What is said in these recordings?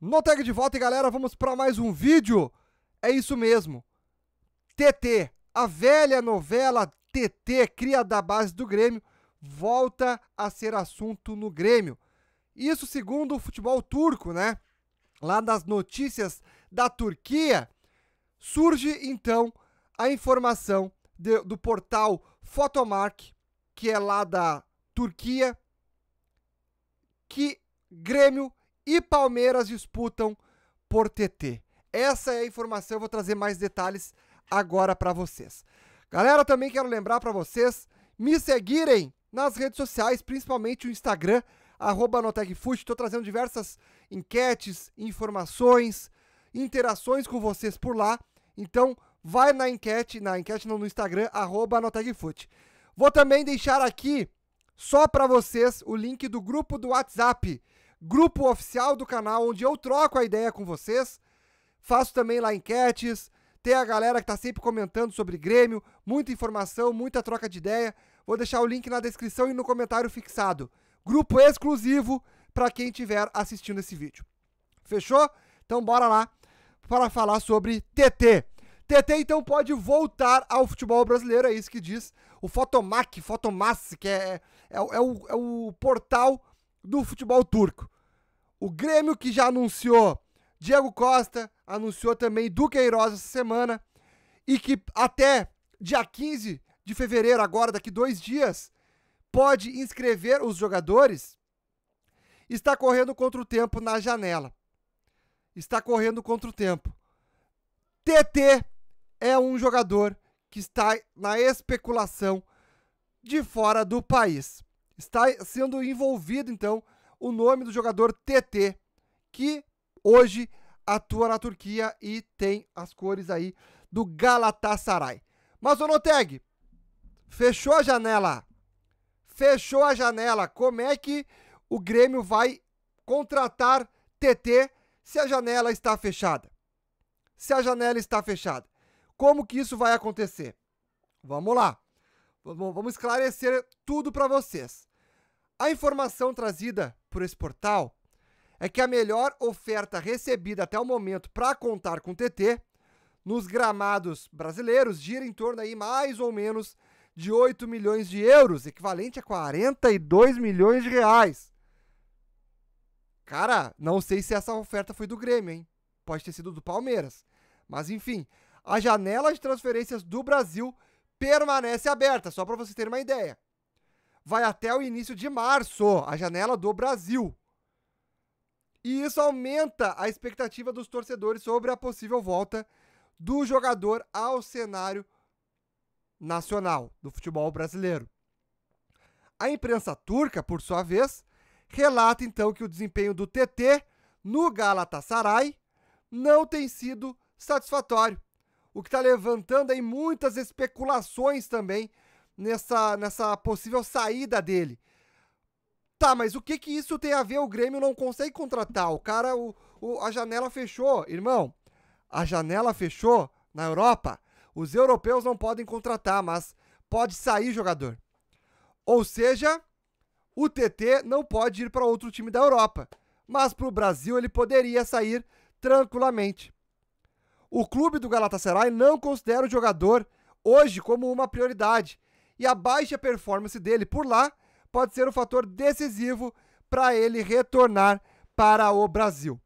No tag de volta, e galera, vamos para mais um vídeo. É isso mesmo. TT, a velha novela TT, cria da base do Grêmio, volta a ser assunto no Grêmio. Isso segundo o futebol turco, né? Lá nas notícias da Turquia, surge então a informação de, do portal Fotomark, que é lá da Turquia, que Grêmio e Palmeiras disputam por TT. Essa é a informação, eu vou trazer mais detalhes agora para vocês. Galera, também quero lembrar para vocês me seguirem nas redes sociais, principalmente o Instagram, arroba Estou trazendo diversas enquetes, informações, interações com vocês por lá. Então, vai na enquete, na enquete não, no Instagram, arroba Vou também deixar aqui, só para vocês, o link do grupo do WhatsApp grupo oficial do canal, onde eu troco a ideia com vocês. Faço também lá enquetes, tem a galera que tá sempre comentando sobre Grêmio, muita informação, muita troca de ideia. Vou deixar o link na descrição e no comentário fixado. Grupo exclusivo para quem estiver assistindo esse vídeo. Fechou? Então bora lá para falar sobre TT. TT então pode voltar ao futebol brasileiro, é isso que diz o Fotomac, Fotomass, que é, é, é, o, é o portal do futebol turco. O Grêmio que já anunciou Diego Costa, anunciou também Duqueiroz essa semana e que até dia 15 de fevereiro, agora daqui dois dias, pode inscrever os jogadores, está correndo contra o tempo na janela. Está correndo contra o tempo. TT é um jogador que está na especulação de fora do país. Está sendo envolvido, então, o nome do jogador TT, que hoje atua na Turquia e tem as cores aí do Galatasaray. Mas o Noteg, fechou a janela. Fechou a janela. Como é que o Grêmio vai contratar TT se a janela está fechada? Se a janela está fechada. Como que isso vai acontecer? Vamos lá. Vamos esclarecer tudo para vocês. A informação trazida por esse portal é que a melhor oferta recebida até o momento para contar com TT nos gramados brasileiros gira em torno aí mais ou menos de 8 milhões de euros, equivalente a 42 milhões de reais. Cara, não sei se essa oferta foi do Grêmio, hein? Pode ter sido do Palmeiras. Mas enfim, a janela de transferências do Brasil permanece aberta, só para você ter uma ideia vai até o início de março, a janela do Brasil. E isso aumenta a expectativa dos torcedores sobre a possível volta do jogador ao cenário nacional do futebol brasileiro. A imprensa turca, por sua vez, relata então que o desempenho do TT no Galatasaray não tem sido satisfatório, o que está levantando aí muitas especulações também nessa, nessa possível saída dele. Tá, mas o que que isso tem a ver? O Grêmio não consegue contratar. O cara, o, o, a janela fechou. Irmão, a janela fechou na Europa. Os europeus não podem contratar, mas pode sair jogador. Ou seja, o TT não pode ir para outro time da Europa. Mas para o Brasil ele poderia sair tranquilamente. O clube do Galatasaray não considera o jogador hoje como uma prioridade e a baixa performance dele por lá pode ser um fator decisivo para ele retornar para o Brasil.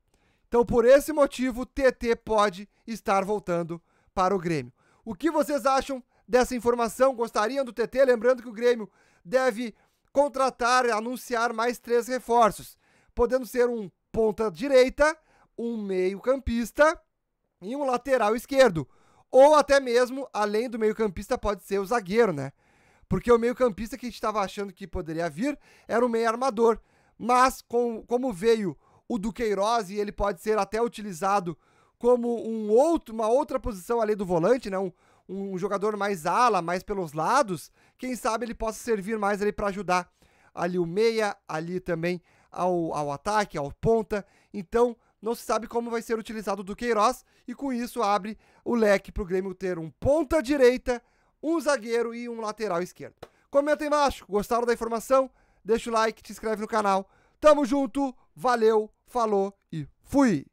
Então, por esse motivo, TT pode estar voltando para o Grêmio. O que vocês acham dessa informação? Gostariam do TT? Lembrando que o Grêmio deve contratar, e anunciar mais três reforços, podendo ser um ponta direita, um meio-campista e um lateral esquerdo. Ou até mesmo, além do meio-campista, pode ser o zagueiro, né? Porque o meio-campista que a gente estava achando que poderia vir era o meio armador. Mas, com, como veio o Duqueiroz e ele pode ser até utilizado como um outro, uma outra posição ali do volante, né? Um, um jogador mais ala, mais pelos lados, quem sabe ele possa servir mais ali para ajudar ali o meia, ali também ao, ao ataque, ao ponta. Então, não se sabe como vai ser utilizado o Duqueiroz e com isso abre o leque para o Grêmio ter um ponta direita, um zagueiro e um lateral esquerdo. Comenta aí embaixo, gostaram da informação? Deixa o like, te inscreve no canal. Tamo junto, valeu, falou e fui!